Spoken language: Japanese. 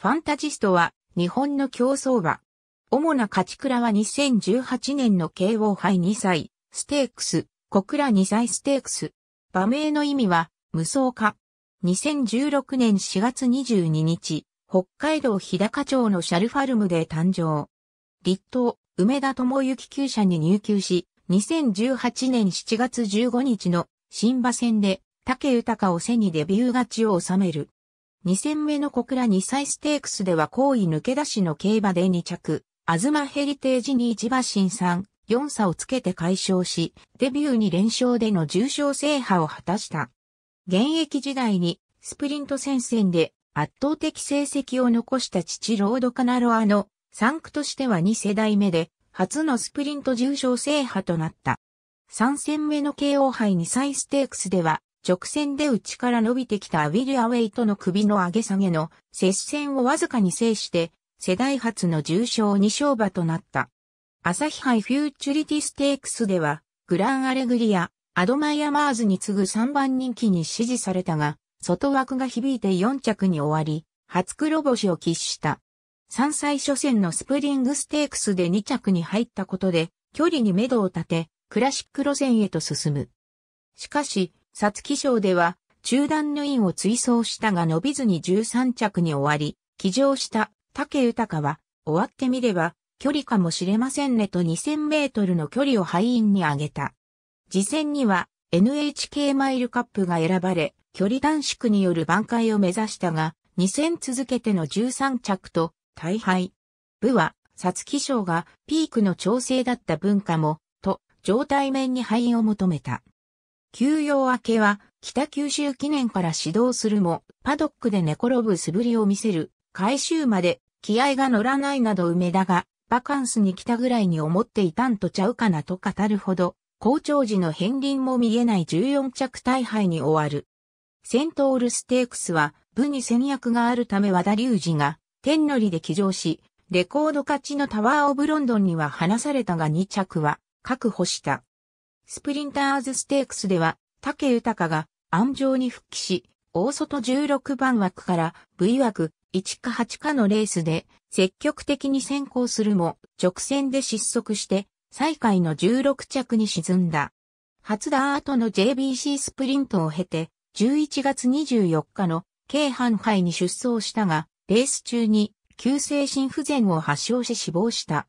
ファンタジストは日本の競争馬。主な勝ち倉は2018年の慶応杯2歳、ステークス、小倉2歳ステークス。馬名の意味は、無双化。2016年4月22日、北海道日高町のシャルファルムで誕生。立東、梅田智之厩舎に入球し、2018年7月15日の新馬戦で、竹豊を背にデビュー勝ちを収める。2戦目の小倉2歳ステークスでは後位抜け出しの競馬で2着、アズマヘリテージに1馬身3、4差をつけて解消し、デビュー2連勝での重賞制覇を果たした。現役時代にスプリント戦線で圧倒的成績を残した父ロードカナロアの3区としては2世代目で初のスプリント重賞制覇となった。3戦目の KO 杯2歳ステークスでは直線で内から伸びてきたウィルアウェイとの首の上げ下げの接戦をわずかに制して、世代初の重賞2勝馬となった。アサヒハイフューチュリティステークスでは、グランアレグリア、アドマイアマーズに次ぐ3番人気に支持されたが、外枠が響いて4着に終わり、初黒星を喫した。3歳初戦のスプリングステークスで2着に入ったことで、距離に目処を立て、クラシック路線へと進む。しかし、皐月賞では、中段の院を追走したが伸びずに13着に終わり、騎乗した竹豊は、終わってみれば、距離かもしれませんねと2000メートルの距離を敗因に上げた。次戦には NHK マイルカップが選ばれ、距離短縮による挽回を目指したが、2戦続けての13着と大敗。部は、皐月賞がピークの調整だった文化も、と、状態面に敗因を求めた。休養明けは、北九州記念から始動するも、パドックで寝転ぶ素振りを見せる、回収まで、気合が乗らないなど梅田が、バカンスに来たぐらいに思っていたんとちゃうかなと語るほど、校長時の片鱗も見えない14着大敗に終わる。セントールステークスは、部に戦略があるため和田隆二が、天乗りで起乗し、レコード勝ちのタワーオブロンドンには離されたが2着は、確保した。スプリンターズステークスでは、竹豊が安城に復帰し、大外16番枠から V 枠1か8かのレースで積極的に先行するも直線で失速して最下位の16着に沈んだ。初打後の JBC スプリントを経て11月24日の京阪杯に出走したがレース中に急性心不全を発症し死亡した。